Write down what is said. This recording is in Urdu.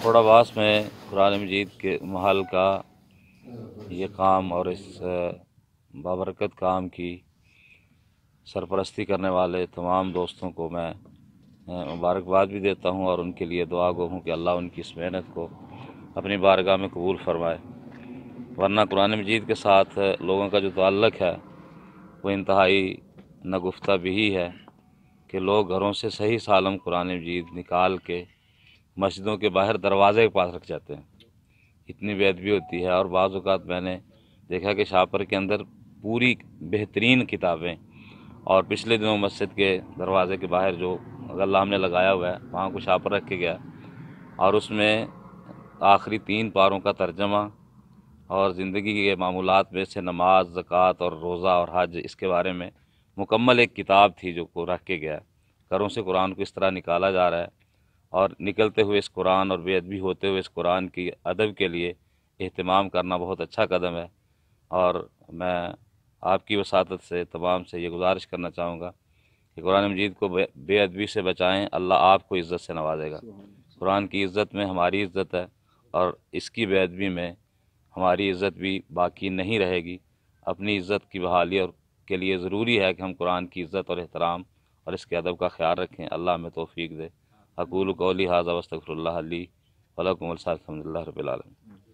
تھوڑا باس میں قرآن مجید کے محل کا یہ کام اور اس بابرکت کام کی سرپرستی کرنے والے تمام دوستوں کو میں مبارکباد بھی دیتا ہوں اور ان کے لیے دعا گو ہوں کہ اللہ ان کی اس محنت کو اپنی بارگاہ میں قبول فرمائے ورنہ قرآن مجید کے ساتھ لوگوں کا جو تعلق ہے وہ انتہائی نگفتہ بھی ہی ہے کہ لوگ گھروں سے صحیح سالم قرآن مجید نکال کے مسجدوں کے باہر دروازے کے پاس رکھ جاتے ہیں اتنی بیعت بھی ہوتی ہے اور بعض اوقات میں نے دیکھا کہ شاپر کے اندر پوری بہترین کتابیں اور پچھلے دنوں مسجد کے دروازے کے باہر جو غلّہ ہم نے لگایا ہوا ہے وہاں کو شاپر رکھے گیا اور اس میں آخری تین پاروں کا ترجمہ اور زندگی کے معمولات میں سے نماز زکوٰۃ اور روزہ اور حج اس کے بارے میں مکمل ایک کتاب تھی جو کو رکھ کے گیا ہے سے قرآن کو اس طرح نکالا جا رہا ہے اور نکلتے ہوئے اس قرآن اور بے ادبی ہوتے ہوئے اس قرآن کی ادب کے لیے اہتمام کرنا بہت اچھا قدم ہے اور میں آپ کی وساطت سے تمام سے یہ گزارش کرنا چاہوں گا کہ قرآن مجید کو بے ادبی سے بچائیں اللہ آپ کو عزت سے نوازے گا قرآن کی عزت میں ہماری عزت ہے اور اس کی بے ادبی میں ہماری عزت بھی باقی نہیں رہے گی اپنی عزت کی بحالی اور کے لیے ضروری ہے کہ ہم قرآن کی عزت اور احترام اور اس کے ادب کا خیال رکھیں اللہ ہمیں توفیق دے اقول قولی حاضہ وصطر اللہ علی ولاک الحمد اللہ رب العالمین